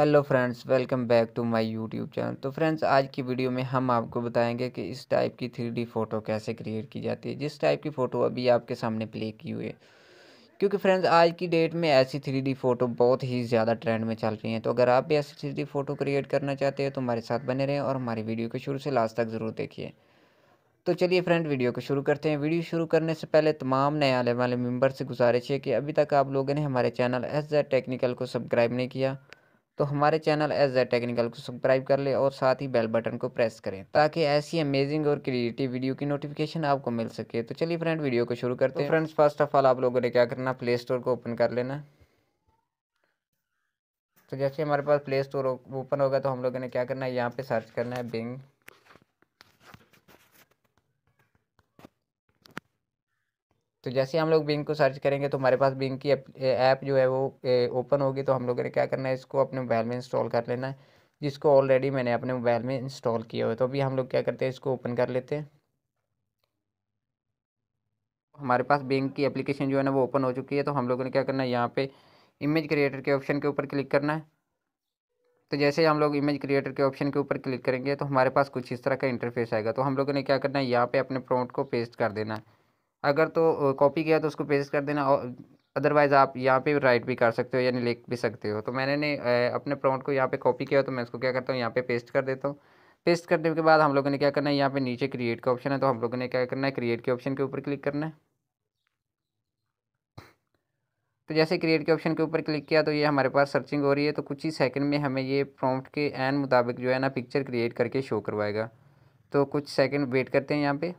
hello friends welcome back to my YouTube channel तो friends आज की वीडियो में हम आपको बताएंगे कि इस टाइप की थ्री फ़ोटो कैसे क्रिएट की जाती है जिस टाइप की फ़ोटो अभी आपके सामने प्ले की हुई है क्योंकि फ्रेंड्स आज की डेट में ऐसी थ्री फ़ोटो बहुत ही ज़्यादा ट्रेंड में चल रही हैं तो अगर आप भी ऐसी थ्री फ़ोटो क्रिएट करना चाहते हैं तो हमारे साथ बने रहें और हमारी वीडियो को शुरू से लास्ट तक ज़रूर देखिए तो चलिए फ्रेंड वीडियो को शुरू करते हैं वीडियो शुरू करने से पहले तमाम नए आने वाले मेम्बर से गुजारिश है कि अभी तक आप लोगों ने हमारे चैनल एस टेक्निकल को सब्सक्राइब नहीं किया तो हमारे चैनल एज ए टेक्निकल को सब्सक्राइब कर लें और साथ ही बेल बटन को प्रेस करें ताकि ऐसी अमेजिंग और क्रिएटिव वीडियो की नोटिफिकेशन आपको मिल सके तो चलिए फ्रेंड वीडियो को शुरू करते तो हैं फ्रेंड्स फर्स्ट ऑफ ऑल आप लोगों ने क्या करना प्ले स्टोर को ओपन कर लेना तो जैसे हमारे पास प्ले स्टोर ओपन होगा तो हम लोगों ने क्या करना है यहाँ पे सर्च करना है बिंग तो जैसे हम लोग बिंग को सर्च करेंगे तो हमारे पास बिंग की ऐप जो है वो ओपन होगी तो हम लोगों ने क्या करना है इसको अपने मोबाइल में इंस्टॉल कर लेना है जिसको ऑलरेडी मैंने अपने मोबाइल में इंस्टॉल किया हुआ है तो अभी हम लोग क्या करते हैं इसको ओपन कर लेते हैं हमारे पास बैंक की एप्लीकेशन जो है ना वो ओपन हो चुकी है तो हम लोगों ने क्या करना है यहाँ पे इमेज क्रिएटर के ऑप्शन के ऊपर क्लिक करना है तो जैसे हम लोग इमेज क्रिएटर के ऑप्शन के ऊपर क्लिक करेंगे तो हमारे पास कुछ इस तरह का इंटरफेस आएगा तो हम लोगों ने क्या करना है यहाँ पे अपने प्रोम्प्ट को पेस्ट कर देना है अगर तो कॉपी किया तो उसको पेस्ट कर देना और अदरवाइज़ आप यहाँ पे राइट भी कर सकते हो यानी लिख भी सकते हो तो मैंने ने अपने प्रॉम्प्ट को यहाँ पे कॉपी किया तो मैं इसको क्या करता हूँ यहाँ पे पेस्ट कर देता हूँ पेस्ट करने के बाद हम लोगों ने क्या करना है यहाँ पे नीचे क्रिएट का ऑप्शन है तो हम लोगों ने क्या करना है क्रिएट के ऑप्शन के ऊपर क्लिक करना है तो जैसे क्रिएट के ऑप्शन के ऊपर क्लिक किया तो ये हमारे पास सर्चिंग हो रही है तो कुछ ही सेकंड में हमें ये प्रॉम्प्ट के एन मुताबिक जो है ना पिक्चर क्रिएट करके शो करवाएगा तो कुछ सेकंड वेट करते हैं यहाँ पे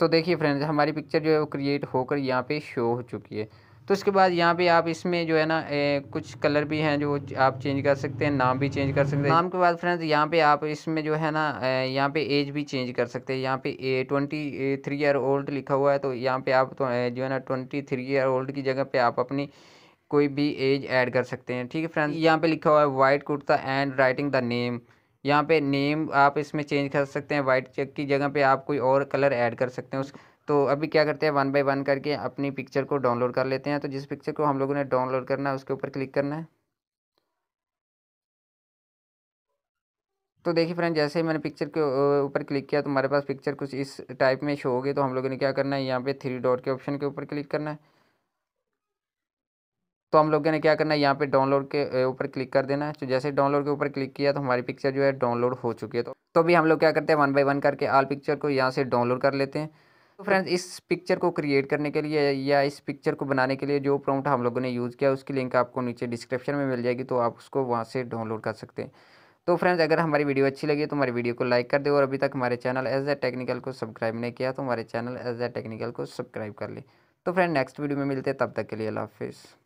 तो देखिए फ्रेंड्स हमारी पिक्चर जो है वो क्रिएट होकर यहाँ पे शो हो चुकी है तो उसके बाद यहाँ पे आप इसमें जो है ना ए, कुछ कलर भी हैं जो आप चेंज कर सकते हैं नाम भी चेंज कर सकते हैं नाम के बाद फ्रेंड्स यहाँ पे आप इसमें जो है ना यहाँ पे एज भी चेंज कर सकते हैं यहाँ पे a twenty three year old लिखा हुआ है तो यहाँ पे आप तो जो है ना ट्वेंटी थ्री ईयर ओल्ड की जगह पर आप अपनी कोई भी एज ऐड कर सकते हैं ठीक है फ्रेंड्स यहाँ पर लिखा हुआ है white kurta and writing the name यहाँ पे नेम आप इसमें चेंज कर सकते हैं वाइट चेक की जगह पे आप कोई और कलर ऐड कर सकते हैं उस तो अभी क्या करते हैं वन बाय वन करके अपनी पिक्चर को डाउनलोड कर लेते हैं तो जिस पिक्चर को हम लोगों ने डाउनलोड करना है उसके ऊपर क्लिक करना है तो देखिए फ्रेंड जैसे ही मैंने पिक्चर के ऊपर क्लिक किया तो हमारे पास पिक्चर कुछ इस टाइप में शो होगी तो हम लोगों ने क्या करना है यहाँ पे थ्री डॉट के ऑप्शन के ऊपर क्लिक करना है तो हम लोगों ने क्या करना है यहाँ पे डाउनलोड के ऊपर क्लिक कर देना है तो जैसे डाउनलोड के ऊपर क्लिक किया तो हमारी पिक्चर जो है डाउनलोड हो चुकी है तो तो अभी हम लोग क्या करते हैं वन बाई वन करके आल पिक्चर को यहाँ से डाउनलोड कर लेते हैं तो फ्रेंड्स इस पिक्चर को क्रिएट करने के लिए या इस पिक्चर को बनाने के लिए जो प्रोमोट हम लोगों ने यूज़ किया उसकी लिंक आपको नीचे डिस्क्रिप्शन में मिल जाएगी तो आप उसको वहाँ से डाउनलोड कर सकते हैं तो फ्रेंड्स अगर हमारी वीडियो अच्छी लगी तो हमारी वीडियो को लाइक कर दे और अभी तक हमारे चैनल एज ए टेक्निकल को सब्सक्राइब नहीं किया तो हमारे चैनल एज ए टेक्निकल को सब्सक्राइब कर लें तो फ्रेंड नेक्स्ट वीडियो में मिलते हैं तब तक के लिए अल्लाह हाफिज़